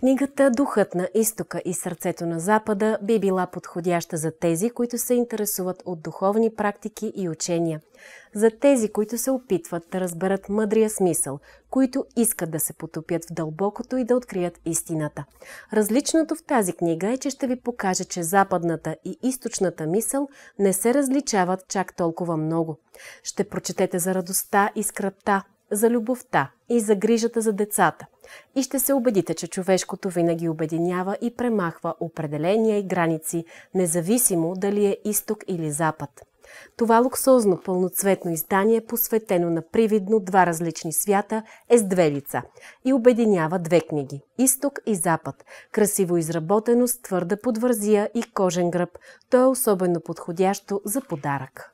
Книгата Духът на изтока и сърцето на запада би била подходяща за тези, които се интересуват от духовни практики и учения, за тези, които се опитват да разберат мъдрия смисъл, които искат да се потопят в дълбокото и да открият истината. Различното в тази книга е, че ще ви покаже, че западната и източната мисъл не се различават чак толкова много. Ще прочетете за радостта и скръпта, за любовта и за грижата за децата. И ще се убедите, че човешкото винаги обединява и премахва определения и граници, независимо дали е изток или запад. Това луксозно пълноцветно издание, посветено на привидно два различни свята, е с две лица и обединява две книги – Изток и Запад. Красиво изработено с твърда подвързия и кожен гръб, то е особено подходящо за подарък.